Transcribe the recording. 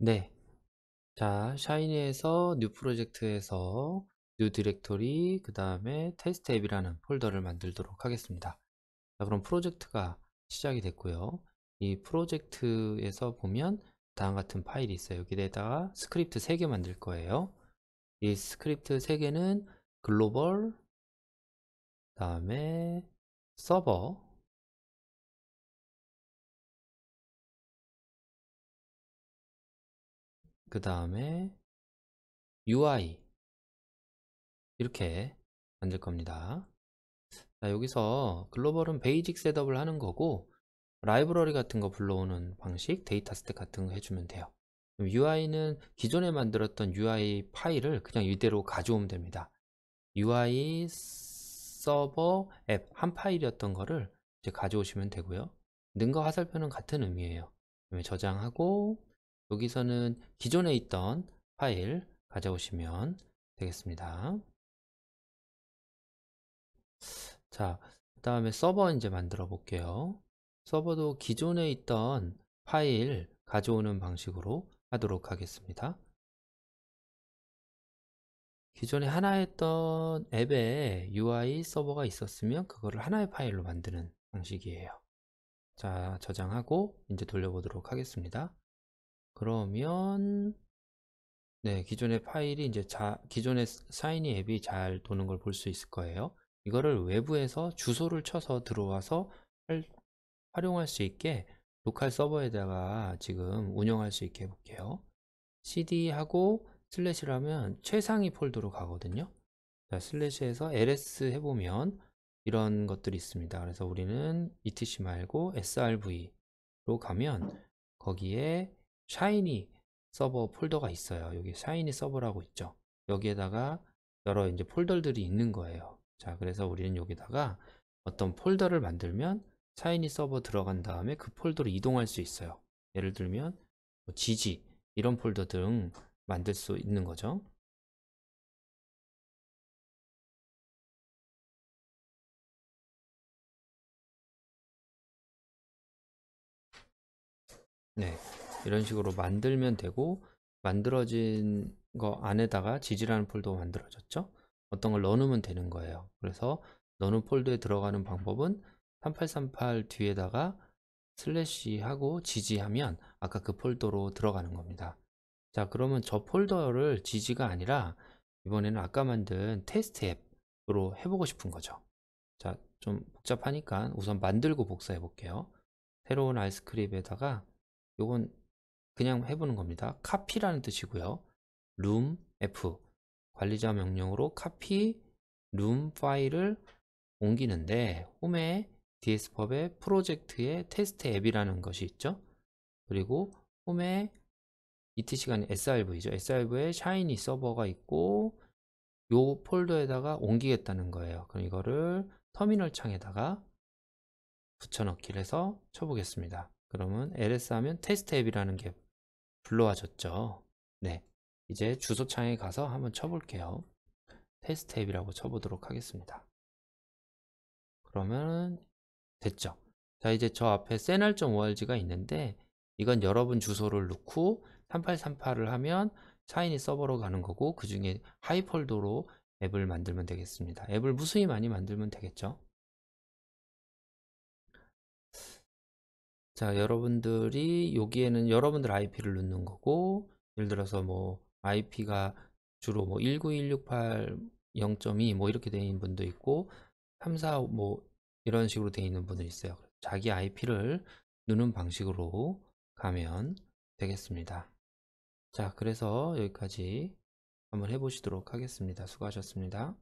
네. 자, 샤이니에서 뉴 프로젝트에서 뉴 디렉토리 그 다음에 테스트 앱이라는 폴더를 만들도록 하겠습니다. 자, 그럼 프로젝트가 시작이 됐고요. 이 프로젝트에서 보면 다음 같은 파일이 있어요. 여기에다가 스크립트 3개 만들 거예요. 이 스크립트 3개는 글로벌 그 다음에 서버 그 다음에 UI 이렇게 만들 겁니다. 자, 여기서 글로벌은 베이직 셋업을 하는 거고 라이브러리 같은 거 불러오는 방식, 데이터 스택 같은 거 해주면 돼요. UI는 기존에 만들었던 UI 파일을 그냥 이대로 가져오면 됩니다. UI 서버 앱 한 파일이었던 거를 이제 가져오시면 되고요. 능거 화살표는 같은 의미예요. 저장하고 여기서는 기존에 있던 파일 가져오시면 되겠습니다. 자, 그 다음에 서버 이제 만들어 볼게요. 서버도 기존에 있던 파일 가져오는 방식으로 하도록 하겠습니다. 기존에 하나 했던 앱에 UI 서버가 있었으면 그거를 하나의 파일로 만드는 방식이에요. 자, 저장하고 이제 돌려보도록 하겠습니다. 그러면 네 기존의 파일이 이제 자, 기존의 사인이 앱이 잘 도는 걸 볼 수 있을 거예요 이거를 외부에서 주소를 쳐서 들어와서 활, 활용할 수 있게 로컬 서버에다가 지금 운영할 수 있게 해볼게요 cd 하고 슬래시라면 최상위 폴더로 가거든요 자, 슬래시에서 ls 해보면 이런 것들이 있습니다 그래서 우리는 etc 말고 srv로 가면 거기에 샤이니 서버 폴더가 있어요. 여기 샤이니 서버라고 있죠. 여기에다가 여러 이제 폴더들이 있는 거예요. 자, 그래서 우리는 여기다가 어떤 폴더를 만들면 샤이니 서버 들어간 다음에 그 폴더로 이동할 수 있어요. 예를 들면 뭐 지지 이런 폴더 등 만들 수 있는 거죠. 네. 이런 식으로 만들면 되고 만들어진 거 안에다가 지지라는 폴더 만들어졌죠 어떤 걸 넣어놓으면 되는 거예요 그래서 넣는 폴더에 들어가는 방법은 3838 뒤에다가 슬래시 하고 지지하면 아까 그 폴더로 들어가는 겁니다 자 그러면 저 폴더를 지지가 아니라 이번에는 아까 만든 테스트 앱으로 해보고 싶은 거죠 자 좀 복잡하니까 우선 만들고 복사해 볼게요 새로운 아이스크립에다가 이건 그냥 해보는 겁니다. 카피라는 뜻이고요. 룸 f 관리자 명령으로 카피 룸 파일을 옮기는데 홈에 DS펍의 프로젝트의 테스트 앱이라는 것이 있죠. 그리고 홈에 이트 시간 SRV죠. SRV에 샤이니 서버가 있고 요 폴더에다가 옮기겠다는 거예요. 그럼 이거를 터미널 창에다가 붙여넣기를 해서 쳐보겠습니다. 그러면 ls 하면 테스트 앱이라는 게 불러와 줬죠. 네. 이제 주소창에 가서 한번 쳐볼게요. 테스트 앱이라고 쳐보도록 하겠습니다. 그러면 됐죠. 자, 이제 저 앞에 senal.org가 있는데 이건 여러분 주소를 넣고 3838을 하면 샤이니 서버로 가는 거고 그 중에 하이폴더로 앱을 만들면 되겠습니다. 앱을 무수히 많이 만들면 되겠죠. 자 여러분들이 여기에는 여러분들 IP를 넣는 거고 예를 들어서 뭐 IP가 주로 뭐 19168 0.2뭐 뭐 이렇게 되어 있는 분도 있고 345뭐 이런 식으로 되어 있는 분도 있어요 자기 IP를 누는 방식으로 가면 되겠습니다 자 그래서 여기까지 한번 해보시도록 하겠습니다 수고하셨습니다